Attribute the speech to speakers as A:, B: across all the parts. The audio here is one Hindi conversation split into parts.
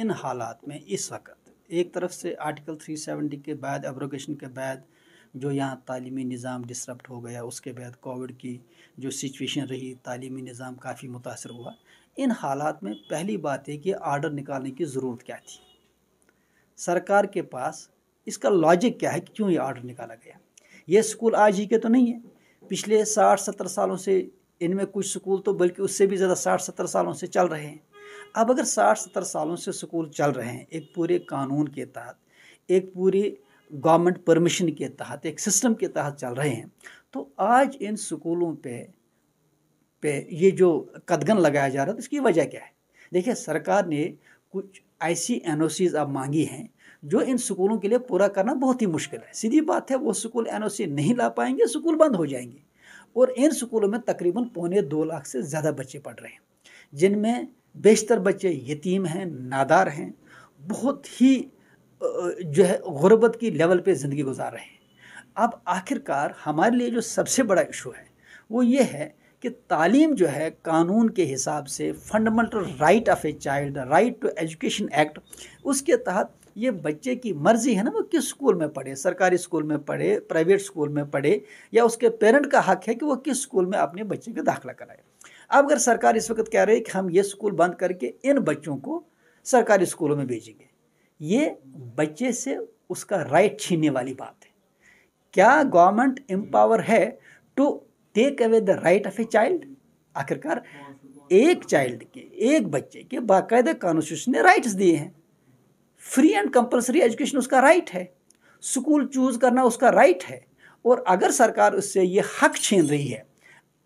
A: इन हालात में इस वक्त एक तरफ से आर्टिकल 370 के बाद अब्रोगेशन के बाद जो यहाँ तालीमी निज़ाम डिसरप्ट हो गया उसके बाद कोविड की जो सिचुएशन रही तालीमी निज़ाम काफ़ी मुतासर हुआ इन हालात में पहली बात है कि आर्डर निकालने की ज़रूरत क्या थी सरकार के पास इसका लॉजिक क्या है कि क्यों ये आर्डर निकाला गया ये स्कूल आज ही के तो नहीं है पिछले साठ सत्तर सालों से इनमें कुछ स्कूल तो बल्कि उससे भी ज़्यादा साठ सत्तर सालों से चल रहे हैं अब अगर साठ सत्तर सालों से स्कूल चल रहे हैं एक पूरे कानून के तहत एक पूरी गवर्नमेंट परमिशन के तहत एक सिस्टम के तहत चल रहे हैं तो आज इन स्कूलों पे पे ये जो कदगन लगाया जा रहा है तो इसकी वजह क्या है देखिए सरकार ने कुछ ऐसी एन अब मांगी हैं जो इन स्कूलों के लिए पूरा करना बहुत ही मुश्किल है सीधी बात है वो स्कूल एन नहीं ला पाएंगे स्कूल बंद हो जाएंगे और इन स्कूलों में तकरीबन पौने दो लाख से ज़्यादा बच्चे पढ़ रहे हैं जिनमें बेशतर बच्चे यतीम हैं नादार हैं बहुत ही जो है गुरबत की लेवल पे ज़िंदगी गुजार रहे हैं अब आखिरकार हमारे लिए जो सबसे बड़ा इशू है वो ये है कि तालीम जो है कानून के हिसाब से fundamental right of a child right to education act उसके तहत ये बच्चे की मर्ज़ी है ना वो किस स्कूल में पढ़े सरकारी स्कूल में पढ़े प्राइवेट स्कूल में पढ़े या उसके पेरेंट का हक है कि वो किस स्कूल में अपने बच्चे का दाखिला कराए अब अगर सरकार इस वक्त कह रही है कि हम ये स्कूल बंद करके इन बच्चों को सरकारी स्कूलों में भेजेंगे ये बच्चे से उसका राइट छीनने वाली बात है क्या गवर्नमेंट एम्पावर है to take away the right of a child आखिरकार एक चाइल्ड के एक बच्चे के बाकायदा कॉन्स्टिट्यूशन ने राइट्स दिए हैं फ्री एंड कंपलसरी एजुकेशन उसका राइट है स्कूल चूज़ करना उसका राइट है और अगर सरकार उससे ये हक छीन रही है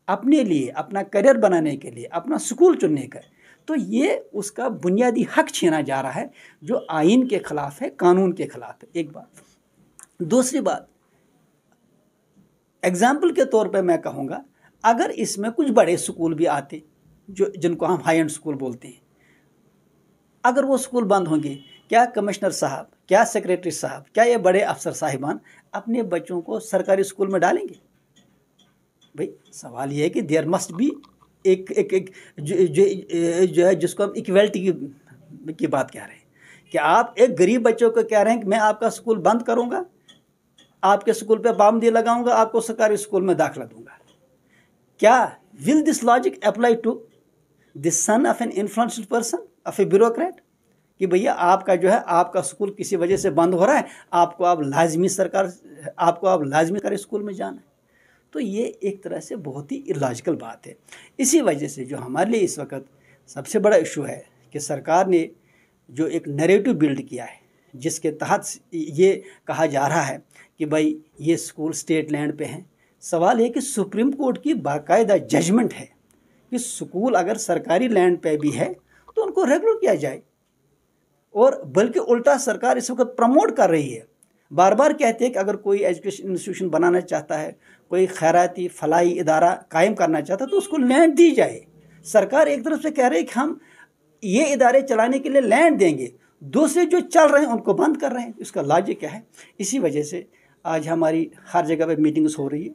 A: अपने लिए अपना करियर बनाने के लिए अपना स्कूल चुनने का तो ये उसका बुनियादी हक छीना जा रहा है जो आइन के ख़िलाफ़ है कानून के ख़िलाफ़ है एक बात दूसरी बात एग्ज़ाम्पल के तौर पर मैं कहूँगा अगर इसमें कुछ बड़े स्कूल भी आते जो जिनको हम हाई एंड स्कूल बोलते हैं अगर वो स्कूल बंद होंगे क्या कमिश्नर साहब क्या सेक्रेटरी साहब क्या ये बड़े अफसर साहिबान अपने बच्चों को सरकारी स्कूल में डालेंगे भाई सवाल ये है कि देयर मस्ट बी एक एक एक जो जो, है जिसको हम इक्वलिटी की की बात कह रहे हैं कि आप एक गरीब बच्चों को कह रहे हैं कि मैं आपका स्कूल बंद करूँगा आपके स्कूल पे पाबंदी लगाऊंगा आपको सरकारी स्कूल में दाखिला दूंगा क्या will this logic apply to the son of an influenced person of a bureaucrat कि भैया आपका जो है आपका स्कूल किसी वजह से बंद हो रहा है आपको आप लाजमी सरकार आपको आप लाजमी सरकारी स्कूल में जाना है तो ये एक तरह से बहुत ही इलाजिकल बात है इसी वजह से जो हमारे लिए इस वक्त सबसे बड़ा इशू है कि सरकार ने जो एक नरेटिव बिल्ड किया है जिसके तहत ये कहा जा रहा है कि भाई ये स्कूल स्टेट लैंड पे हैं सवाल ये कि सुप्रीम कोर्ट की बाकायदा जजमेंट है कि स्कूल अगर सरकारी लैंड पे भी है तो उनको रेगुलर किया जाए और बल्कि उल्टा सरकार इस वक्त प्रमोट कर रही है बार बार कहते हैं कि अगर कोई एजुकेशन इंस्टीट्यूशन बनाना चाहता है कोई खैराती फलाई इदारा कायम करना चाहता है तो उसको लैंड दी जाए सरकार एक तरफ से कह रही है कि हम ये इदारे चलाने के लिए लैंड देंगे दूसरे जो चल रहे हैं उनको बंद कर रहे हैं इसका लॉजिक क्या है इसी वजह से आज हमारी हर जगह पर मीटिंग्स हो रही है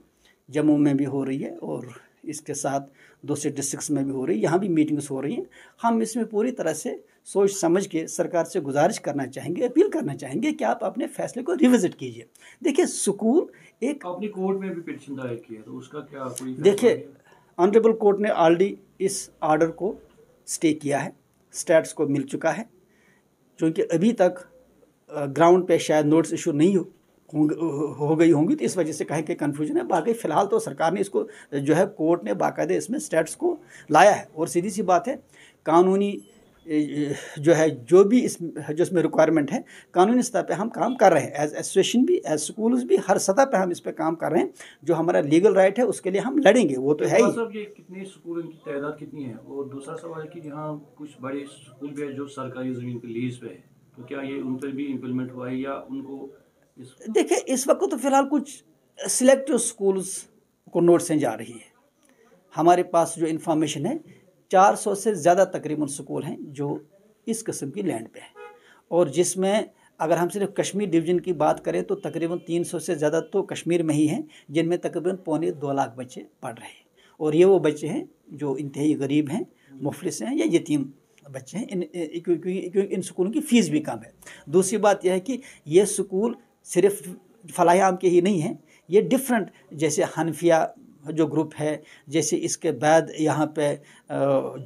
A: जम्मू में भी हो रही है और इसके साथ दूसरे डिस्ट्रिक्स में भी हो रही है यहाँ भी मीटिंग्स हो रही हैं हम इसमें पूरी तरह से सोच समझ के सरकार से गुजारिश करना चाहेंगे अपील करना चाहेंगे कि आप अपने फैसले को रिविजिट कीजिए देखिए सुकून एक अपनी कोर्ट में भी पिटिशन दायर किया तो उसका क्या देखिए ऑनरेबल कोर्ट ने ऑलरेडी इस आर्डर को स्टे किया है स्टेट्स को मिल चुका है क्योंकि अभी तक ग्राउंड पे शायद नोट्स इशू नहीं हो हो गई होंगी तो इस वजह से कहें कि कन्फ्यूजन है बाकी फ़िलहाल तो सरकार ने इसको जो है कोर्ट ने बाकायदे इसमें स्टेट्स को लाया है और सीधी सी बात है कानूनी जो है जो भी इस जो इसमें रिक्वायरमेंट है कानूनी सतह पे हम काम कर रहे हैं एज एसोसिएशन भी एज स्कूल्स भी हर सतह पे हम इस पर काम कर रहे हैं जो हमारा लीगल राइट है उसके लिए हम लड़ेंगे वो तो है ही तो कितने स्कूल इनकी तादाद कितनी है और दूसरा सवाल है कि यहाँ कुछ बड़े स्कूल भी है जो सरकारी ज़मीन पर लीज पे है तो क्या ये उन पर भी इम्प्लीमेंट हुआ है या उनको देखिए इस वक्त तो फिलहाल कुछ सिलेक्टिव स्कूल्स को नोटिसें जा रही है हमारे पास जो इन्फॉर्मेशन है 400 से ज़्यादा तकरीबन स्कूल हैं जो इस कस्म की लैंड पे हैं और जिसमें अगर हम सिर्फ कश्मीर डिवीज़न की बात करें तो तकरीबन 300 से ज़्यादा तो कश्मीर में ही हैं जिनमें तकरीबन पौने दो लाख बच्चे पढ़ रहे हैं और ये वो बच्चे हैं जो इंतहाई गरीब हैं मुफलिस हैं या यतीम बच्चे हैं इन क्योंकि इन स्कूलों की फ़ीस भी कम है दूसरी बात यह है कि ये स्कूल सिर्फ फलाह आम के ही नहीं हैं ये डिफरेंट जैसे हनफिया जो ग्रुप है जैसे इसके बाद यहाँ पे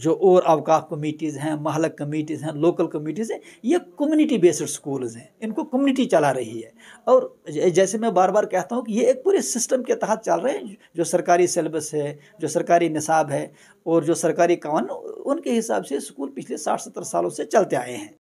A: जो और अवकाफ कमेटीज़ हैं महलक कमेटीज़ हैं लोकल कमेटीज़ हैं ये कम्युनिटी बेस्ड स्कूल्स हैं इनको कम्युनिटी चला रही है और जैसे मैं बार बार कहता हूँ कि ये एक पूरे सिस्टम के तहत चल रहे हैं जो सरकारी सिलेबस है जो सरकारी निसाब है और जो सरकारी कानून उनके हिसाब से स्कूल पिछले साठ सत्तर सालों से चलते आए हैं